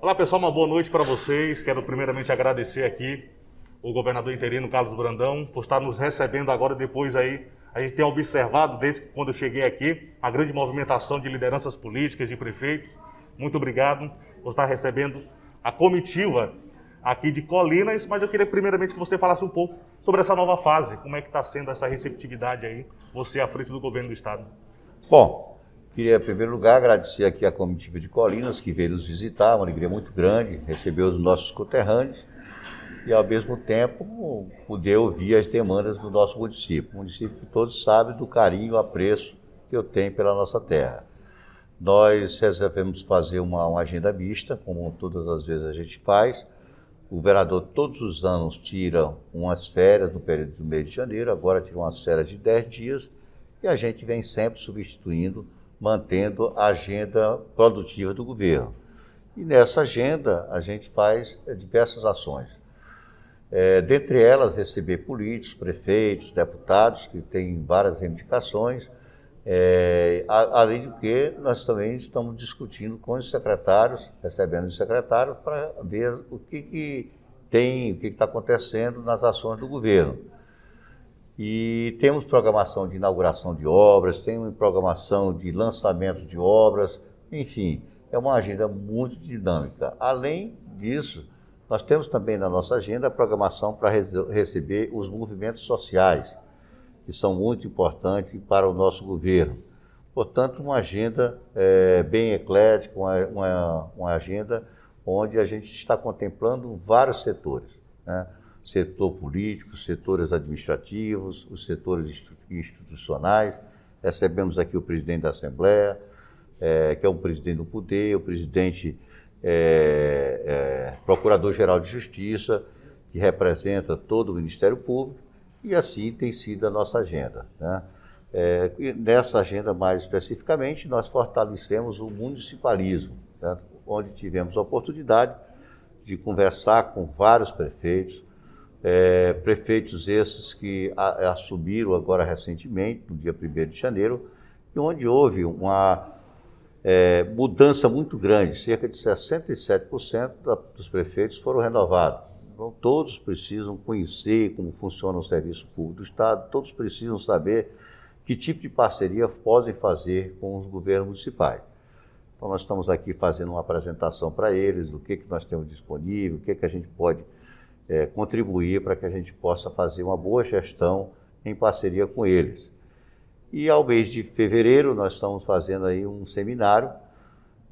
Olá pessoal, uma boa noite para vocês. Quero primeiramente agradecer aqui o governador interino Carlos Brandão por estar nos recebendo agora depois aí. A gente tem observado desde quando eu cheguei aqui a grande movimentação de lideranças políticas, de prefeitos. Muito obrigado por estar recebendo a comitiva aqui de Colinas, mas eu queria primeiramente que você falasse um pouco sobre essa nova fase, como é que está sendo essa receptividade aí, você à frente do governo do estado. Bom, Queria, em primeiro lugar, agradecer aqui a comitiva de Colinas, que veio nos visitar, uma alegria muito grande, recebeu os nossos conterrâneos e, ao mesmo tempo, poder ouvir as demandas do nosso município. O município que todos sabem do carinho e apreço que eu tenho pela nossa terra. Nós resolvemos fazer uma, uma agenda mista, como todas as vezes a gente faz. O vereador todos os anos tira umas férias no período do mês de janeiro, agora tira umas férias de 10 dias, e a gente vem sempre substituindo mantendo a agenda produtiva do governo. E nessa agenda a gente faz eh, diversas ações. É, dentre elas, receber políticos, prefeitos, deputados, que têm várias indicações. É, além do que, nós também estamos discutindo com os secretários, recebendo os secretários, para ver o que, que tem, o que está acontecendo nas ações do governo. E temos programação de inauguração de obras, temos programação de lançamento de obras, enfim, é uma agenda muito dinâmica. Além disso, nós temos também na nossa agenda a programação para receber os movimentos sociais, que são muito importantes para o nosso governo. Portanto, uma agenda é, bem eclética, uma, uma, uma, agenda onde a gente está contemplando vários setores. Né? setor político, setores administrativos, os setores institucionais. Recebemos aqui o presidente da Assembleia, é, que é um presidente do poder, o presidente é, é, procurador-geral de Justiça, que representa todo o Ministério Público, e assim tem sido a nossa agenda. Né? É, nessa agenda, mais especificamente, nós fortalecemos o municipalismo, né? onde tivemos a oportunidade de conversar com vários prefeitos, é, prefeitos esses que a, assumiram agora recentemente, no dia 1 de janeiro, e onde houve uma é, mudança muito grande, cerca de 67% da, dos prefeitos foram renovados. Então, todos precisam conhecer como funciona o serviço público do Estado, todos precisam saber que tipo de parceria podem fazer com os governos municipais. Então, nós estamos aqui fazendo uma apresentação para eles do que, que nós temos disponível, o que, que a gente pode é, contribuir para que a gente possa fazer uma boa gestão em parceria com eles. E ao mês de fevereiro nós estamos fazendo aí um seminário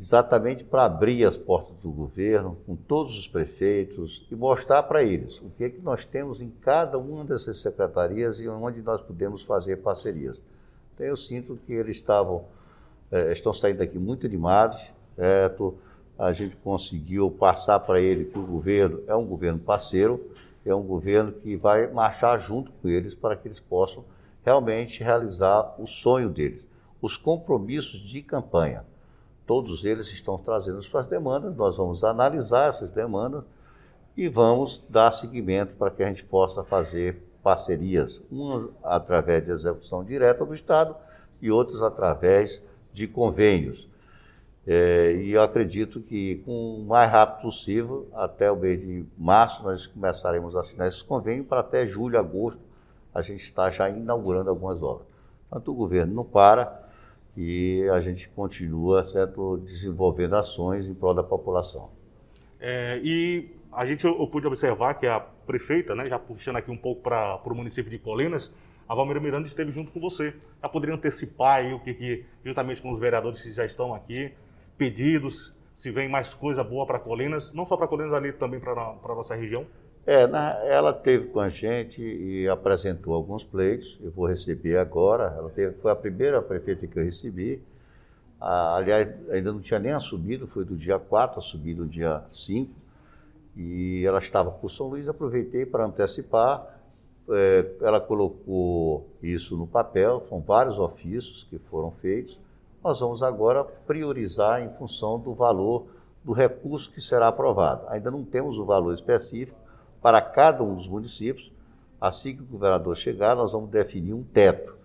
exatamente para abrir as portas do governo com todos os prefeitos e mostrar para eles o que é que nós temos em cada uma dessas secretarias e onde nós podemos fazer parcerias. Então eu sinto que eles estavam, é, estão saindo daqui muito animados, é, tô, a gente conseguiu passar para ele que o governo é um governo parceiro, é um governo que vai marchar junto com eles para que eles possam realmente realizar o sonho deles, os compromissos de campanha. Todos eles estão trazendo suas demandas, nós vamos analisar essas demandas e vamos dar seguimento para que a gente possa fazer parcerias, umas através de execução direta do Estado e outras através de convênios. É, e eu acredito que, com o mais rápido possível, até o mês de março, nós começaremos a assinar esse convênio para até julho, agosto, a gente está já inaugurando algumas obras. Tanto o governo não para e a gente continua certo, desenvolvendo ações em prol da população. É, e a gente eu, pude observar que a prefeita, né, já puxando aqui um pouco para o município de Colinas, a Valmira Miranda esteve junto com você. Já poderia antecipar aí o que, que, juntamente com os vereadores que já estão aqui, pedidos, se vem mais coisa boa para Colinas, não só para Colinas, ali também para a nossa região? É, na, ela teve com a gente e apresentou alguns pleitos, eu vou receber agora, ela teve, foi a primeira prefeita que eu recebi, ah, aliás, ainda não tinha nem assumido, foi do dia 4, assumi do dia 5, e ela estava por São Luís, aproveitei para antecipar, é, ela colocou isso no papel, foram vários ofícios que foram feitos, nós vamos agora priorizar em função do valor do recurso que será aprovado. Ainda não temos o valor específico para cada um dos municípios. Assim que o governador chegar, nós vamos definir um teto.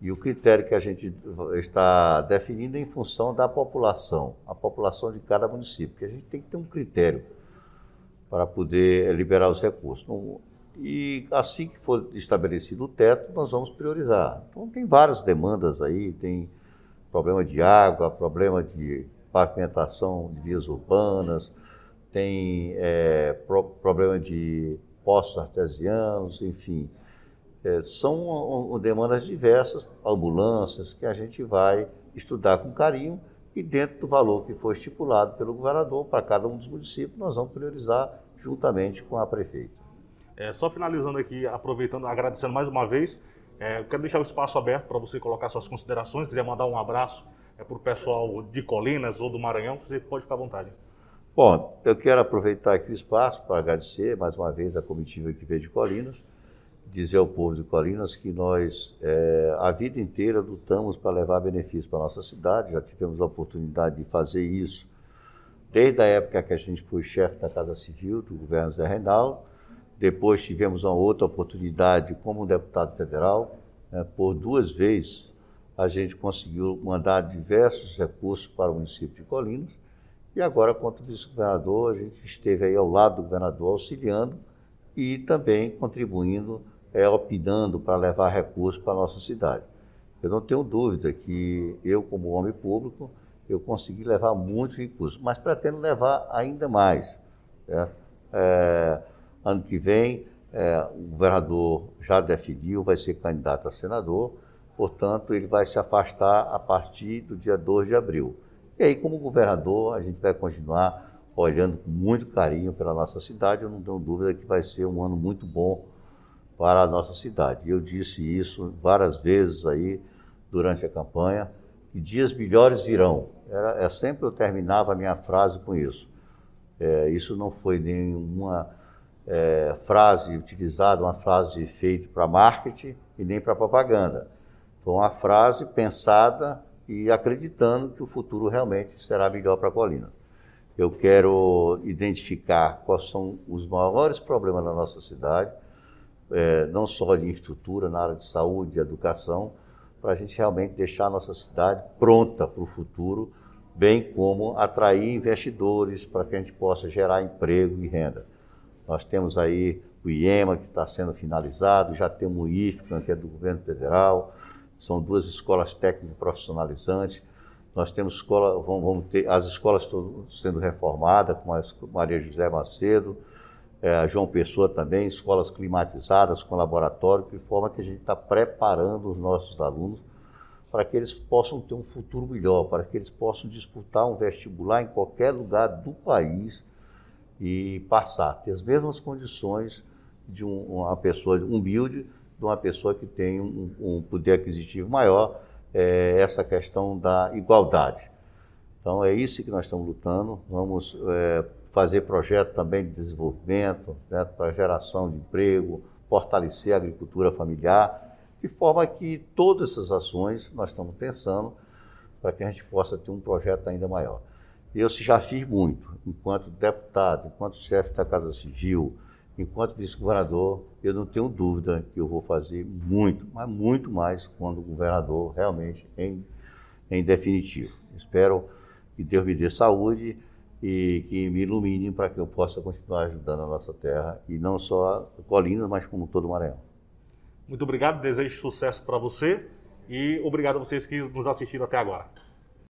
E o critério que a gente está definindo é em função da população, a população de cada município, porque a gente tem que ter um critério para poder liberar os recursos. E assim que for estabelecido o teto, nós vamos priorizar. Então, tem várias demandas aí, tem problema de água, problema de pavimentação de vias urbanas, tem é, pro, problema de postos artesianos, enfim. É, são um, demandas diversas, ambulâncias, que a gente vai estudar com carinho e dentro do valor que for estipulado pelo governador para cada um dos municípios, nós vamos priorizar juntamente com a prefeita. É, só finalizando aqui, aproveitando, agradecendo mais uma vez é, eu quero deixar o espaço aberto para você colocar suas considerações, quiser mandar um abraço é, para o pessoal de Colinas ou do Maranhão, você pode ficar à vontade. Bom, eu quero aproveitar aqui o espaço para agradecer mais uma vez a comitiva que veio de Colinas, dizer ao povo de Colinas que nós é, a vida inteira lutamos para levar benefícios para a nossa cidade, já tivemos a oportunidade de fazer isso desde a época que a gente foi chefe da Casa Civil do governo Zé Reinaldo, depois tivemos uma outra oportunidade como deputado federal. Né, por duas vezes a gente conseguiu mandar diversos recursos para o município de Colinas. E agora, quanto vice-governador, a gente esteve aí ao lado do governador auxiliando e também contribuindo, é, opinando para levar recursos para a nossa cidade. Eu não tenho dúvida que eu, como homem público, eu consegui levar muitos recursos, mas pretendo levar ainda mais. Né? É, Ano que vem, é, o governador já definiu, vai ser candidato a senador, portanto, ele vai se afastar a partir do dia 2 de abril. E aí, como governador, a gente vai continuar olhando com muito carinho pela nossa cidade. Eu não tenho dúvida que vai ser um ano muito bom para a nossa cidade. Eu disse isso várias vezes aí durante a campanha, que dias melhores virão. Era, é sempre eu terminava a minha frase com isso. É, isso não foi nenhuma é, frase utilizada, uma frase feita para marketing e nem para propaganda. Foi uma frase pensada e acreditando que o futuro realmente será melhor para a colina. Eu quero identificar quais são os maiores problemas da nossa cidade, é, não só de estrutura, na área de saúde, e educação, para a gente realmente deixar a nossa cidade pronta para o futuro, bem como atrair investidores para que a gente possa gerar emprego e renda. Nós temos aí o IEMA, que está sendo finalizado, já temos o IFCAN, é que é do governo federal, são duas escolas técnicas profissionalizantes. Nós temos escola, vamos, ter, as escolas estão sendo reformadas, com a Maria José Macedo, é, João Pessoa também, escolas climatizadas com laboratório, de forma que a gente está preparando os nossos alunos para que eles possam ter um futuro melhor, para que eles possam disputar um vestibular em qualquer lugar do país e passar, ter as mesmas condições de um, uma pessoa humilde, de uma pessoa que tem um, um poder aquisitivo maior, é, essa questão da igualdade. Então é isso que nós estamos lutando. Vamos é, fazer projeto também de desenvolvimento, né, para geração de emprego, fortalecer a agricultura familiar, de forma que todas essas ações nós estamos pensando para que a gente possa ter um projeto ainda maior. Eu já fiz muito, enquanto deputado, enquanto chefe da Casa Civil, enquanto vice-governador, eu não tenho dúvida que eu vou fazer muito, mas muito mais quando governador realmente em, em definitivo. Espero que Deus me dê saúde e que me ilumine para que eu possa continuar ajudando a nossa terra e não só Colinas, mas como todo o Maranhão. Muito obrigado, desejo sucesso para você e obrigado a vocês que nos assistiram até agora.